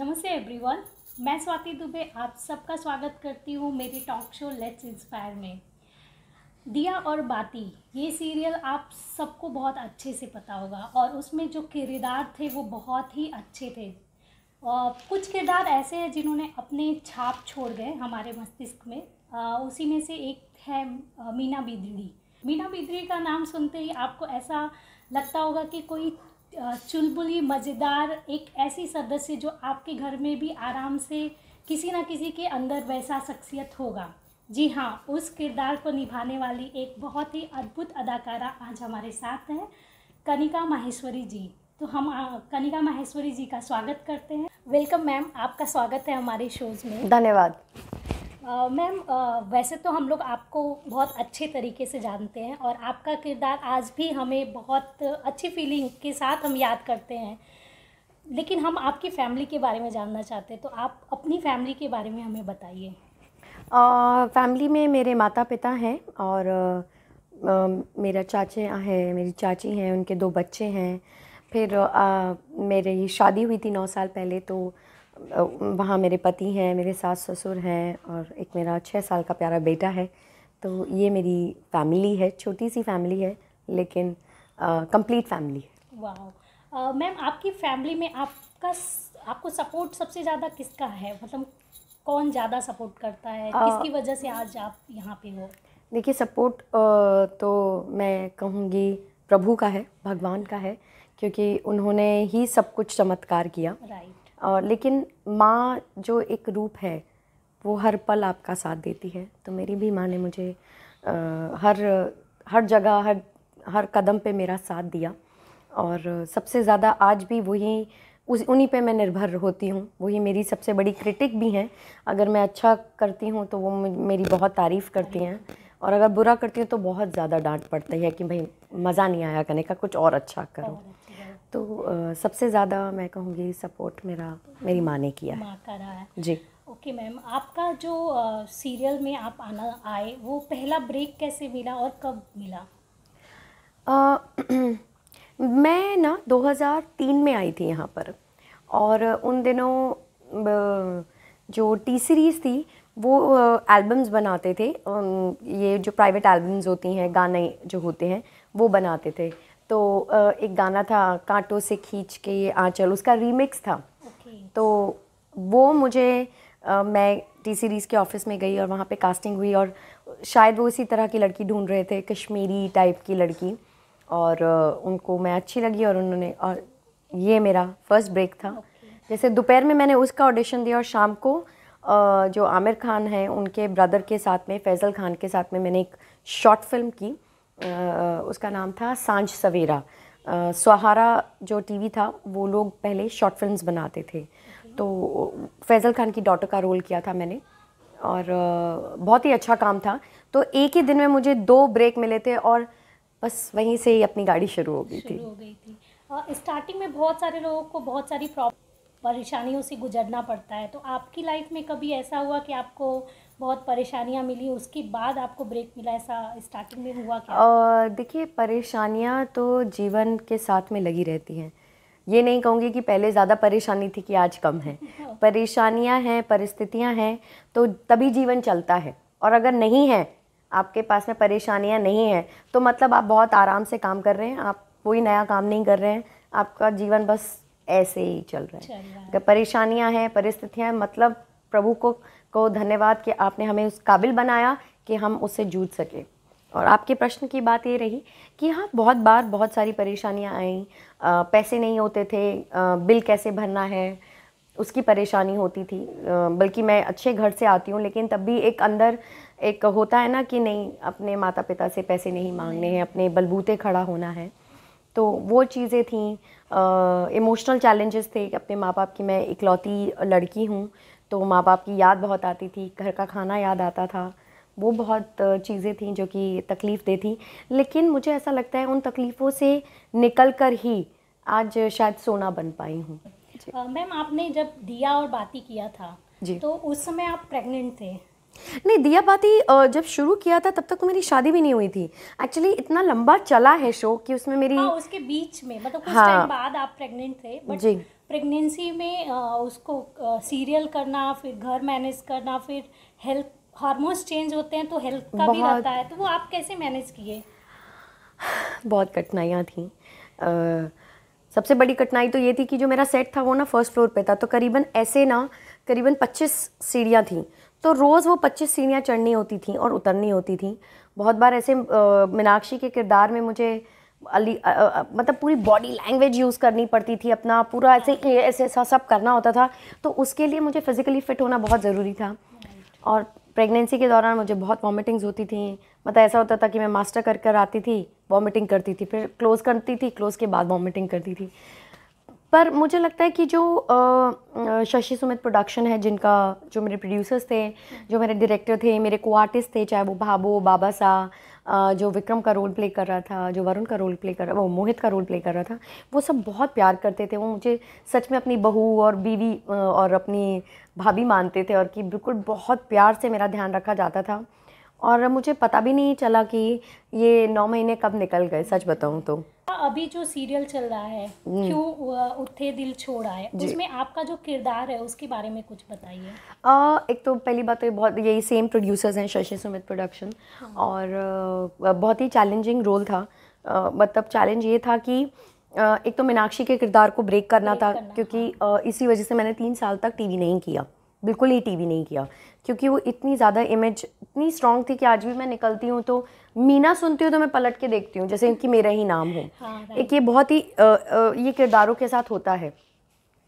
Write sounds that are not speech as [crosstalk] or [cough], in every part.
नमस्ते एवरीवन मैं स्वाति दुबे आप सबका स्वागत करती हूँ मेरे टॉक शो लेट्स इंस्पायर में दिया और बाती ये सीरियल आप सबको बहुत अच्छे से पता होगा और उसमें जो किरदार थे वो बहुत ही अच्छे थे और कुछ किरदार ऐसे हैं जिन्होंने अपने छाप छोड़ गए हमारे मस्तिष्क में आ, उसी में से एक है मीना बिदड़ी मीना बिदड़ी का नाम सुनते ही आपको ऐसा लगता होगा कि कोई चुलबुली मज़ेदार एक ऐसी सदस्य जो आपके घर में भी आराम से किसी ना किसी के अंदर वैसा शख्सियत होगा जी हाँ उस किरदार को निभाने वाली एक बहुत ही अद्भुत अदाकारा आज हमारे साथ हैं कनिका माहेश्वरी जी तो हम कनिका माहेश्वरी जी का स्वागत करते हैं वेलकम मैम आपका स्वागत है हमारे शोज़ में धन्यवाद मैम वैसे तो हम लोग आपको बहुत अच्छे तरीके से जानते हैं और आपका किरदार आज भी हमें बहुत अच्छी फीलिंग के साथ हम याद करते हैं लेकिन हम आपकी फैमिली के बारे में जानना चाहते हैं तो आप अपनी फैमिली के बारे में हमें बताइए फैमिली में मेरे माता पिता हैं और आ, मेरा चाचे हैं मेरी चाची हैं उनके दो बच्चे हैं फिर मेरी शादी हुई थी नौ साल पहले तो वहाँ मेरे पति हैं मेरे सास ससुर हैं और एक मेरा छः साल का प्यारा बेटा है तो ये मेरी फैमिली है छोटी सी फैमिली है लेकिन कंप्लीट फैमिली है वाह मैम आपकी फैमिली में आपका आपको सपोर्ट सबसे ज़्यादा किसका है मतलब कौन ज़्यादा सपोर्ट करता है आ, किसकी वजह से आज आप यहाँ पे हो देखिए सपोर्ट तो मैं कहूँगी प्रभु का है भगवान का है क्योंकि उन्होंने ही सब कुछ चमत्कार किया राइट और लेकिन माँ जो एक रूप है वो हर पल आपका साथ देती है तो मेरी भी माँ ने मुझे आ, हर हर जगह हर हर कदम पे मेरा साथ दिया और सबसे ज़्यादा आज भी वही उस उन्हीं पे मैं निर्भर होती हूँ वही मेरी सबसे बड़ी क्रिटिक भी हैं अगर मैं अच्छा करती हूँ तो वो मेरी बहुत तारीफ़ करती हैं और अगर बुरा करती हूँ तो बहुत ज़्यादा डांट पड़ती है कि भाई मज़ा नहीं आया करने का कुछ और अच्छा करो तो आ, सबसे ज़्यादा मैं कहूँगी सपोर्ट मेरा मेरी माँ ने किया माँ का रहा है जी ओके मैम आपका जो सीरियल में आप आना आए वो पहला ब्रेक कैसे मिला और कब मिला आ, [clears throat] मैं ना 2003 में आई थी यहाँ पर और उन दिनों जो टी सीरीज़ थी वो एल्बम्स बनाते थे ये जो प्राइवेट एल्बम्स होती हैं गाने जो होते हैं वो बनाते थे तो एक गाना था कांटों से खींच के ये आंचल उसका रीमिक्स था okay. तो वो मुझे मैं टी सीरीज़ के ऑफिस में गई और वहाँ पे कास्टिंग हुई और शायद वो इसी तरह की लड़की ढूंढ रहे थे कश्मीरी टाइप की लड़की और उनको मैं अच्छी लगी और उन्होंने और ये मेरा फर्स्ट ब्रेक था okay. जैसे दोपहर में मैंने उसका ऑडिशन दिया और शाम को जो आमिर खान हैं उनके ब्रदर के साथ में फैज़ल खान के साथ में मैंने एक शॉर्ट फिल्म की उसका नाम था सांझ सवेरा सहारा जो टीवी था वो लोग पहले शॉर्ट फिल्म्स बनाते थे तो फैज़ल खान की डॉटर का रोल किया था मैंने और बहुत ही अच्छा काम था तो एक ही दिन में मुझे दो ब्रेक मिले थे और बस वहीं से ही अपनी गाड़ी शुरू हो गई थी, हो गई थी। स्टार्टिंग में बहुत सारे लोगों को बहुत सारी प्रॉब्लम परेशानियों से गुजरना पड़ता है तो आपकी लाइफ में कभी ऐसा हुआ कि आपको बहुत परेशानियाँ मिली उसके बाद आपको ब्रेक मिला ऐसा स्टार्टिंग में हुआ क्या देखिए परेशानियाँ तो जीवन के साथ में लगी रहती हैं ये नहीं कहूँगी कि पहले ज़्यादा परेशानी थी कि आज कम है हाँ। परेशानियाँ हैं परिस्थितियाँ हैं तो तभी जीवन चलता है और अगर नहीं है आपके पास में परेशानियाँ नहीं हैं तो मतलब आप बहुत आराम से काम कर रहे हैं आप कोई नया काम नहीं कर रहे हैं आपका जीवन बस ऐसे ही चल रहा है अगर परेशानियाँ हैं परिस्थितियाँ मतलब प्रभु को को धन्यवाद कि आपने हमें उस काबिल बनाया कि हम उससे जूझ सकें और आपके प्रश्न की बात ये रही कि हाँ बहुत बार बहुत सारी परेशानियाँ आई पैसे नहीं होते थे आ, बिल कैसे भरना है उसकी परेशानी होती थी बल्कि मैं अच्छे घर से आती हूँ लेकिन तब भी एक अंदर एक होता है ना कि नहीं अपने माता पिता से पैसे नहीं मांगने हैं अपने बलबूते खड़ा होना है तो वो चीज़ें थी इमोशनल चैलेंजेस थे अपने माँ बाप की मैं इकलौती लड़की हूँ तो माँ बाप की याद बहुत आती थी घर का खाना याद आता था वो बहुत चीज़ें थी जो कि तकलीफ़ दे थी लेकिन मुझे ऐसा लगता है उन तकलीफ़ों से निकल कर ही आज शायद सोना बन पाई हूँ मैम आपने जब दिया और बाती किया था जी तो उस समय आप प्रेग्नेंट थे नहीं दिया बाती जब शुरू किया था तब तक तो मेरी शादी भी नहीं हुई थी एक्चुअली इतना लंबा चला है शो कि उसमें मेरी हाँ, उसके बीच में मतलब कुछ हाँ, टाइम बाद आप प्रेग्नेंट थे बट जी प्रेगनेंसी में उसको सीरियल करना फिर घर मैनेज करना फिर हेल्थ हार्मोन्स चेंज होते हैं तो हेल्थ का भी रहता है तो वो आप कैसे मैनेज किए बहुत कठिनाइयाँ थी आ, सबसे बड़ी कठिनाई तो ये थी कि जो मेरा सेट था वो ना फर्स्ट फ्लोर पे था तो करीबन ऐसे ना करीबन 25 सीढ़ियाँ थीं तो रोज़ वो 25 सीढ़ियाँ चढ़नी होती थी और उतरनी होती थी बहुत बार ऐसे मीनाक्षी के किरदार में मुझे अली मतलब पूरी बॉडी लैंग्वेज यूज़ करनी पड़ती थी अपना पूरा ऐसे ऐसे ऐसा सब करना होता था तो उसके लिए मुझे फ़िज़िकली फ़िट होना बहुत ज़रूरी था और प्रेगनेंसी के दौरान मुझे बहुत वॉमिटिंग्स होती थी मतलब ऐसा होता था कि मैं मास्टर कर कर आती थी वॉमिटिंग करती थी फिर क्लोज़ करती थी क्लोज़ के बाद वॉमिटिंग करती थी पर मुझे लगता है कि जो शशि सुमित प्रोडक्शन है जिनका जो मेरे प्रोड्यूसर्स थे जो मेरे डायरेक्टर थे मेरे को आर्टिस्ट थे चाहे वो भाबो बाबा सा जो विक्रम का रोल प्ले कर रहा था जो वरुण का रोल प्ले कर रहा वो मोहित का रोल प्ले कर रहा था वो सब बहुत प्यार करते थे वो मुझे सच में अपनी बहू और बीवी और अपनी भाभी मानते थे और कि बिल्कुल बहुत प्यार से मेरा ध्यान रखा जाता था और मुझे पता भी नहीं चला कि ये नौ महीने कब निकल गए सच बताऊँ तो अभी जो सीरियल चल रहा है हम्म। क्यों उठे दिल छोड़ा है उसमें आपका जो किरदार है उसके बारे में कुछ बताइए एक तो पहली बात तो बहुत यही सेम प्रोड्यूसर्स हैं शशि सुमित प्रोडक्शन हाँ। और बहुत ही चैलेंजिंग रोल था मतलब चैलेंज ये था कि एक तो मीनाक्षी के किरदार को ब्रेक करना ब्रेक था करना, क्योंकि हाँ। इसी वजह से मैंने तीन साल तक टीवी नहीं किया बिल्कुल ही टीवी नहीं किया क्योंकि वो इतनी ज़्यादा इमेज इतनी स्ट्रांग थी कि आज भी मैं निकलती हूँ तो मीना सुनती हूँ तो मैं पलट के देखती हूँ जैसे कि मेरा ही नाम हो हाँ, एक ये बहुत ही ये किरदारों के साथ होता है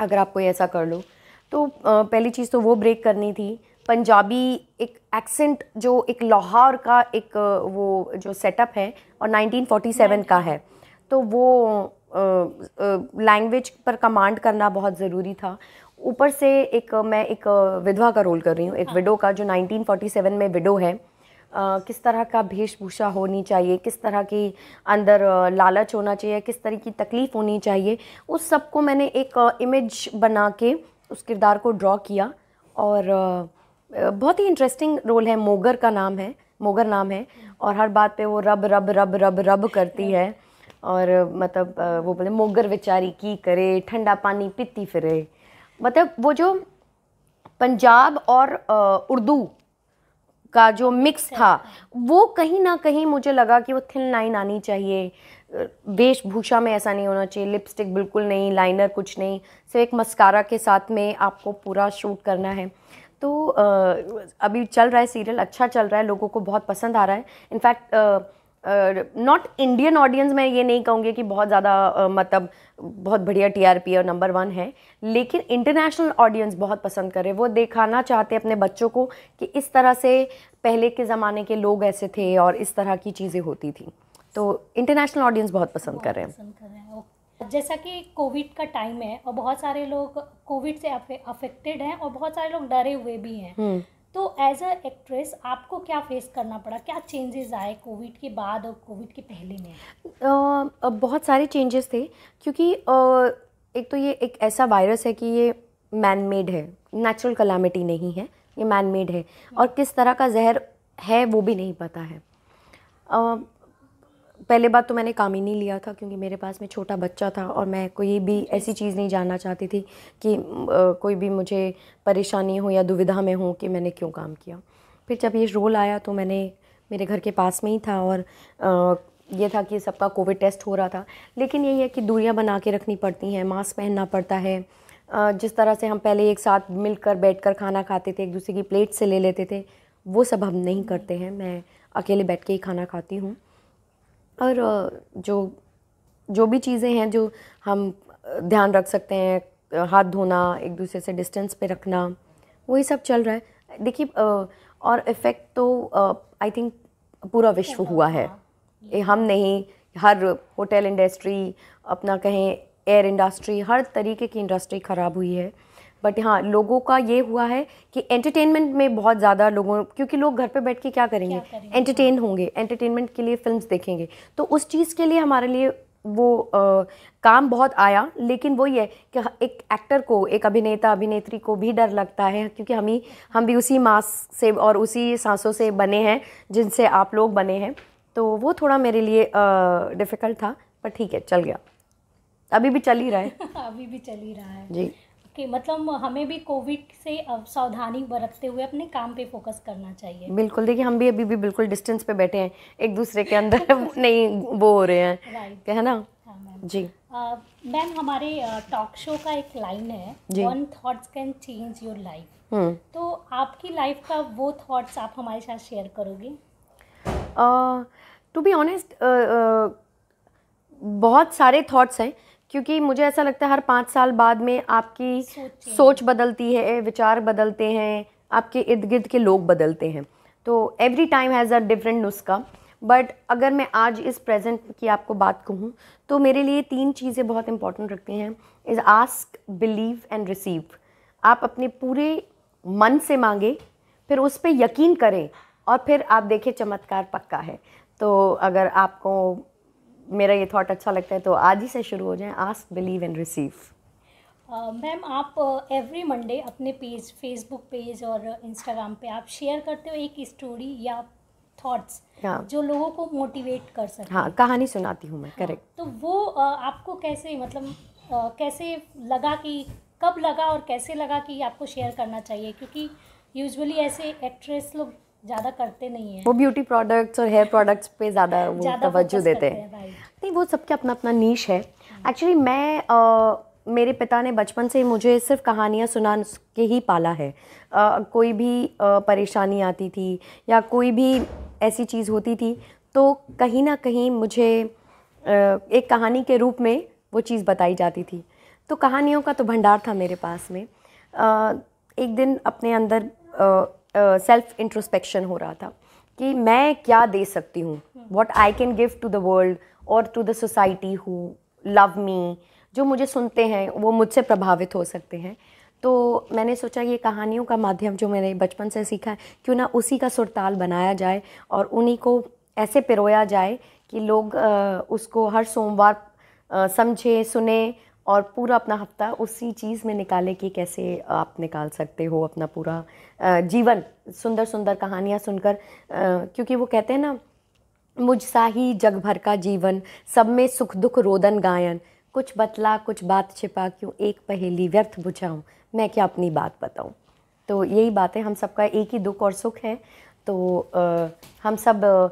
अगर आप कोई ऐसा कर लो तो पहली चीज़ तो वो ब्रेक करनी थी पंजाबी एक एक्सेंट जो एक लाहौर का एक वो जो सेटअप है और 1947 का है तो वो लैंग्वेज पर कमांड करना बहुत ज़रूरी था ऊपर से एक मैं एक विधवा का रोल कर रही हूँ एक हाँ। विडो का जो 1947 में विडो है आ, किस तरह का वेशभूषा होनी चाहिए किस तरह की अंदर लालच होना चाहिए किस तरह की तकलीफ़ होनी चाहिए उस सब को मैंने एक इमेज बना के उस किरदार को ड्रॉ किया और बहुत ही इंटरेस्टिंग रोल है मोगर का नाम है मोगर नाम है और हर बात पे वो रब रब रब रब रब करती है और मतलब वो बोले मोगर बेचारी की करे ठंडा पानी पीती फिरे मतलब वो जो पंजाब और उर्दू का जो मिक्स था हाँ। वो कहीं ना कहीं मुझे लगा कि वो थिन लाइन आनी चाहिए वेशभूषा में ऐसा नहीं होना चाहिए लिपस्टिक बिल्कुल नहीं लाइनर कुछ नहीं सिर्फ एक मस्कारा के साथ में आपको पूरा शूट करना है तो अभी चल रहा है सीरियल अच्छा चल रहा है लोगों को बहुत पसंद आ रहा है इनफैक्ट नॉट इंडियन ऑडियंस मैं ये नहीं कहूँगी कि बहुत ज़्यादा मतलब बहुत बढ़िया टी आर पी और नंबर वन है लेकिन इंटरनेशनल ऑडियंस बहुत पसंद कर रहे वो दिखाना चाहते अपने बच्चों को कि इस तरह से पहले के ज़माने के लोग ऐसे थे और इस तरह की चीज़ें होती थी तो इंटरनेशनल ऑडियंस बहुत पसंद कर रहे हैं जैसा कि कोविड का टाइम है और बहुत सारे लोग कोविड से अफेक्टेड हैं और बहुत सारे लोग डरे हुए भी हैं हम्म। तो एज अ एक्ट्रेस आपको क्या फेस करना पड़ा क्या चेंजेस आए कोविड के बाद और कोविड के पहले में uh, बहुत सारे चेंजेस थे क्योंकि uh, एक तो ये एक ऐसा वायरस है कि ये मैन मेड है नेचुरल कलामिटी नहीं है ये मैन मेड है और किस तरह का जहर है वो भी नहीं पता है uh, पहले बात तो मैंने काम ही नहीं लिया था क्योंकि मेरे पास में छोटा बच्चा था और मैं कोई भी ऐसी चीज़ नहीं जानना चाहती थी कि कोई भी मुझे परेशानी हो या दुविधा में हो कि मैंने क्यों काम किया फिर जब ये रोल आया तो मैंने मेरे घर के पास में ही था और ये था कि सबका कोविड टेस्ट हो रहा था लेकिन यही है कि दूरियां बना के रखनी पड़ती हैं मास्क पहनना पड़ता है जिस तरह से हम पहले एक साथ मिलकर बैठकर खाना खाते थे एक दूसरे की प्लेट से ले लेते थे वो सब हम नहीं करते हैं मैं अकेले बैठ के ही खाना खाती हूँ और जो जो भी चीज़ें हैं जो हम ध्यान रख सकते हैं हाथ धोना एक दूसरे से डिस्टेंस पे रखना वही सब चल रहा है देखिए और इफ़ेक्ट तो आई थिंक पूरा विश्व हुआ है हम नहीं हर होटल इंडस्ट्री अपना कहें एयर इंडस्ट्री हर तरीके की इंडस्ट्री ख़राब हुई है बट हाँ लोगों का ये हुआ है कि एंटरटेनमेंट में बहुत ज़्यादा लोगों क्योंकि लोग घर पे बैठ के क्या करेंगे एंटरटेन हाँ। होंगे एंटरटेनमेंट के लिए फिल्म्स देखेंगे तो उस चीज़ के लिए हमारे लिए वो आ, काम बहुत आया लेकिन वो ये कि एक एक्टर को एक अभिनेता अभिनेत्री को भी डर लगता है क्योंकि हम ही हम भी उसी मास से और उसी सांसों से बने हैं जिनसे आप लोग बने हैं तो वो थोड़ा मेरे लिए डिफ़िकल्ट था पर ठीक है चल गया अभी भी चल ही रहा है [laughs] अभी भी चल ही रहा है जी कि मतलब हमें भी कोविड से सावधानी बरतते हुए अपने काम पे फोकस करना चाहिए बिल्कुल देखिए हम भी अभी भी बिल्कुल डिस्टेंस पे बैठे हैं एक दूसरे के अंदर [laughs] [laughs] नहीं वो हो रहे हैं है ना हाँ, जी मैम हमारे टॉक शो का एक लाइन है one thoughts can change your life तो आपकी लाइफ का वो थॉट्स आप हमारे साथ शेयर करोगे टू बी ऑनेस्ट बहुत सारे थॉट्स हैं क्योंकि मुझे ऐसा लगता है हर पाँच साल बाद में आपकी सोच बदलती है विचार बदलते हैं आपके इर्द गिर्द के लोग बदलते हैं तो every time has a different नुस्खा बट अगर मैं आज इस प्रेजेंट की आपको बात कहूँ तो मेरे लिए तीन चीज़ें बहुत इंपॉर्टेंट रखती हैं is ask believe and receive आप अपने पूरे मन से मांगे फिर उस पर यकीन करें और फिर आप देखें चमत्कार पक्का है तो अगर आपको मेरा ये थॉट अच्छा लगता है तो आज ही से शुरू हो जाए ask believe and receive ma'am आप एवरी मंडे अपने पेज फेसबुक पेज और इंस्टाग्राम पे आप शेयर करते हो एक स्टोरी या थॉट्स हाँ. जो लोगों को मोटिवेट कर सकते हाँ कहानी सुनाती हूँ मैं करेक्ट हाँ, तो वो आपको कैसे मतलब कैसे लगा कि कब लगा और कैसे लगा कि आपको शेयर करना चाहिए क्योंकि यूजुअली ऐसे एक्ट्रेस लोग ज़्यादा करते नहीं है वो ब्यूटी प्रोडक्ट्स और हेयर प्रोडक्ट्स पे ज़्यादा वो तवज्जो देते हैं नहीं वो सबके अपना अपना नीश है एक्चुअली मैं आ, मेरे पिता ने बचपन से मुझे सिर्फ कहानियाँ सुना के ही पाला है आ, कोई भी परेशानी आती थी या कोई भी ऐसी चीज़ होती थी तो कहीं ना कहीं मुझे आ, एक कहानी के रूप में वो चीज़ बताई जाती थी तो कहानियों का तो भंडार था मेरे पास में एक दिन अपने अंदर सेल्फ इंट्रोस्पेक्शन हो रहा था कि मैं क्या दे सकती हूँ what I can give to the world और to the society who love me जो मुझे सुनते हैं वो मुझसे प्रभावित हो सकते हैं तो मैंने सोचा ये कहानियों का माध्यम जो मैंने बचपन से सीखा है क्यों ना उसी का सुरताल बनाया जाए और उन्हीं को ऐसे पिरोया जाए कि लोग उसको हर सोमवार समझें सुने और पूरा अपना हफ्ता उसी चीज़ में निकाले कि कैसे आप निकाल सकते हो अपना पूरा जीवन सुंदर सुंदर कहानियाँ सुनकर क्योंकि वो कहते हैं ना मुझ सा ही जग भर का जीवन सब में सुख दुख रोदन गायन कुछ बतला कुछ बात छिपा क्यों एक पहेली व्यर्थ बुझाऊँ मैं क्या अपनी बात बताऊँ तो यही बातें हम सबका एक ही दुख और सुख है तो आ, हम सब आ,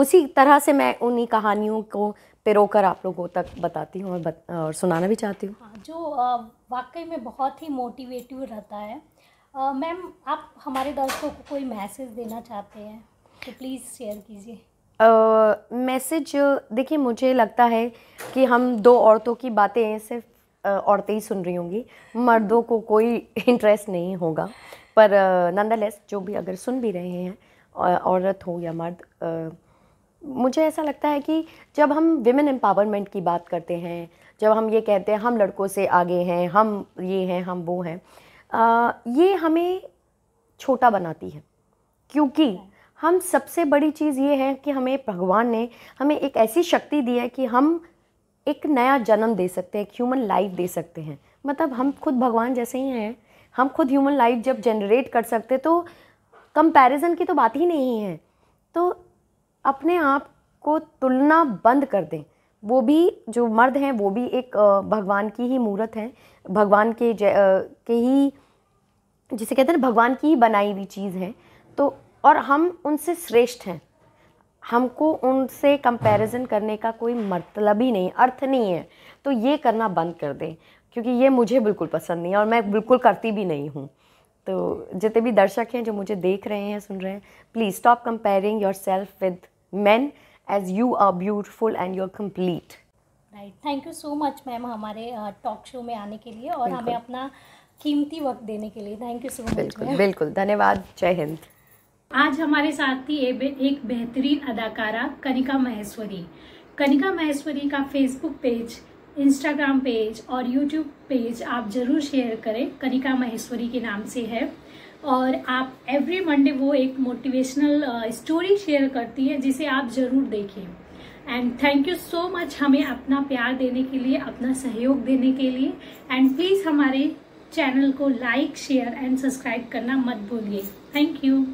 उसी तरह से मैं उन्हीं कहानियों को पे रोकर आप लोगों तक बताती हूँ और, बत, और सुनाना भी चाहती हूँ हाँ, जो वाकई में बहुत ही मोटिवेटिव रहता है मैम आप हमारे दर्शकों को कोई मैसेज देना चाहते हैं तो प्लीज़ शेयर कीजिए मैसेज देखिए मुझे लगता है कि हम दो औरतों की बातें सिर्फ औरतें ही सुन रही होंगी मर्दों को कोई इंटरेस्ट नहीं होगा पर नंदालेस जो भी अगर सुन भी रहे हैं औरत हो या मर्द मुझे ऐसा लगता है कि जब हम विमेन एम्पावरमेंट की बात करते हैं जब हम ये कहते हैं हम लड़कों से आगे हैं हम ये हैं हम वो हैं ये हमें छोटा बनाती है क्योंकि हम सबसे बड़ी चीज़ ये है कि हमें भगवान ने हमें एक ऐसी शक्ति दी है कि हम एक नया जन्म दे सकते हैं एक ह्यूमन लाइफ दे सकते हैं मतलब हम खुद भगवान जैसे ही हैं हम खुद ह्यूमन लाइफ जब जनरेट कर सकते तो कंपैरिजन की तो बात ही नहीं है तो अपने आप को तुलना बंद कर दें वो भी जो मर्द हैं वो भी एक भगवान की ही मूर्त हैं भगवान के के ही जिसे कहते हैं भगवान की ही बनाई हुई चीज़ है तो और हम उनसे श्रेष्ठ हैं हमको उनसे कंपैरिजन करने का कोई मतलब ही नहीं अर्थ नहीं है तो ये करना बंद कर दें क्योंकि ये मुझे बिल्कुल पसंद नहीं है और मैं बिल्कुल करती भी नहीं हूँ तो जितने भी दर्शक हैं जो मुझे देख रहे हैं सुन रहे हैं please stop comparing yourself with man as you are beautiful and you are complete right thank you so much ma'am हमारे टॉक शो में आने के लिए और हमें अपना कीमती वक्त देने के लिए थैंक यू सो मच बिल्कुल बिल्कुल धन्यवाद जय हिंद आज हमारे साथ थी एक बेहतरीन अदाकारा कनिका महेश्वरी कनिका महेश्वरी का फेसबुक पेज इंस्टाग्राम पेज और यूट्यूब पेज आप ज़रूर शेयर करें कनिका महेश्वरी के नाम से है और आप एवरी मंडे वो एक मोटिवेशनल स्टोरी शेयर करती है जिसे आप ज़रूर देखें and thank you so much हमें अपना प्यार देने के लिए अपना सहयोग देने के लिए एंड प्लीज़ हमारे चैनल को लाइक शेयर एंड सब्सक्राइब करना मत भूलिए थैंक यू